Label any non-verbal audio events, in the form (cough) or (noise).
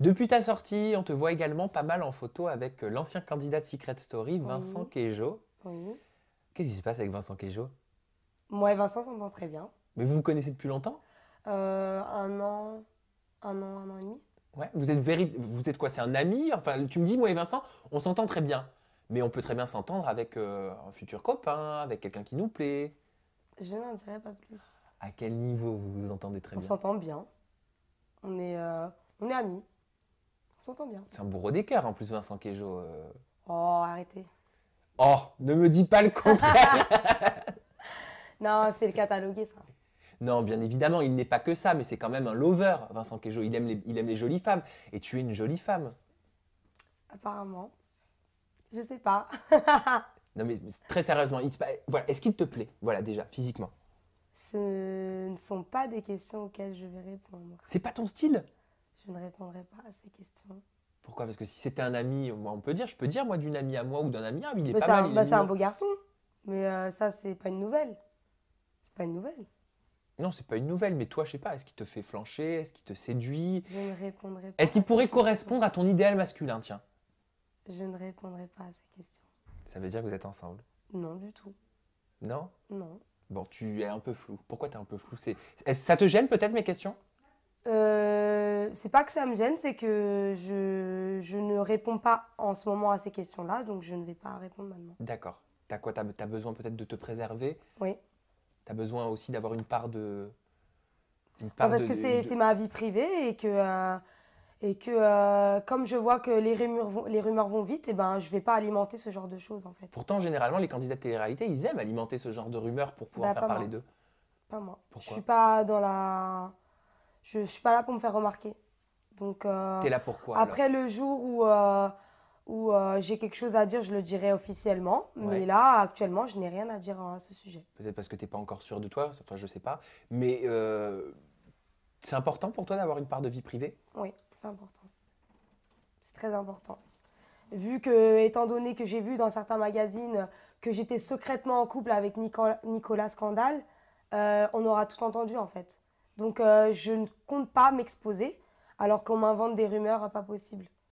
Depuis ta sortie, on te voit également pas mal en photo avec euh, l'ancien candidat de Secret Story, oh Vincent oui. Queijo. Oh oui. Qu'est-ce qui se passe avec Vincent Queijo Moi et Vincent s'entend très bien. Mais vous vous connaissez depuis longtemps euh, Un an, un an, un an et demi. Ouais. Vous êtes vous êtes quoi C'est un ami Enfin, tu me dis, moi et Vincent, on s'entend très bien. Mais on peut très bien s'entendre avec euh, un futur copain, avec quelqu'un qui nous plaît. Je n'en dirais pas plus. À quel niveau vous vous entendez très bien On s'entend bien. On est, on est amis s'entend bien. C'est un bourreau des cœurs, en plus, Vincent Quejo. Euh. Oh, arrêtez. Oh, ne me dis pas le contraire (laughs) (laughs) Non, c'est le catalogué, ça. Non, bien évidemment, il n'est pas que ça, mais c'est quand même un lover, Vincent Queijo. Il aime, les, il aime les jolies femmes. Et tu es une jolie femme. Apparemment. Je sais pas. (laughs) Non, mais très sérieusement, voilà, est-ce qu'il te plaît Voilà, déjà, physiquement. Ce ne sont pas des questions auxquelles je vais répondre. C'est pas ton style je ne répondrai pas à ces questions. Pourquoi Parce que si c'était un ami, moi, on peut dire, je peux dire, moi, d'une amie à moi ou d'un ami, ah, il est bah, pas mal. Bah, c'est un beau garçon, mais euh, ça, c'est pas une nouvelle. C'est pas une nouvelle. Non, c'est pas une nouvelle, mais toi, je sais pas, est-ce qu'il te fait flancher Est-ce qu'il te séduit Je ne répondrai pas. Est-ce qu'il pourrait correspondre à ton idéal masculin, tiens Je ne répondrai pas à ces questions. Ça veut dire que vous êtes ensemble Non, du tout. Non Non. Bon, tu es un peu flou. Pourquoi tu es un peu flou Ça te gêne peut-être mes questions euh, c'est pas que ça me gêne, c'est que je, je, ne réponds pas en ce moment à ces questions-là, donc je ne vais pas répondre maintenant. D'accord. T'as quoi T'as as besoin peut-être de te préserver Oui. T'as besoin aussi d'avoir une part de. Ah, parce que c'est ma vie privée et que. Euh, et que euh, comme je vois que les rumeurs vont, les rumeurs vont vite, et eh ben, je ne vais pas alimenter ce genre de choses en fait. Pourtant, généralement, les candidats de télé-réalité, ils aiment alimenter ce genre de rumeurs pour pouvoir bah, faire parler d'eux. Pas moi. Pourquoi je suis pas dans la je ne suis pas là pour me faire remarquer. Donc, euh, es là pour quoi, Après le jour où, euh, où euh, j'ai quelque chose à dire, je le dirai officiellement. Mais là, actuellement, je n'ai rien à dire à ce sujet. Peut-être parce que tu n'es pas encore sûr de toi, enfin, je ne sais pas. Mais euh, c'est important pour toi d'avoir une part de vie privée Oui, c'est important. C'est très important. Vu que, étant donné que j'ai vu dans certains magazines que j'étais secrètement en couple avec Nicolas Scandal, on aura tout entendu en fait. Donc euh, je ne compte pas m'exposer alors qu'on m'invente des rumeurs euh, pas possibles.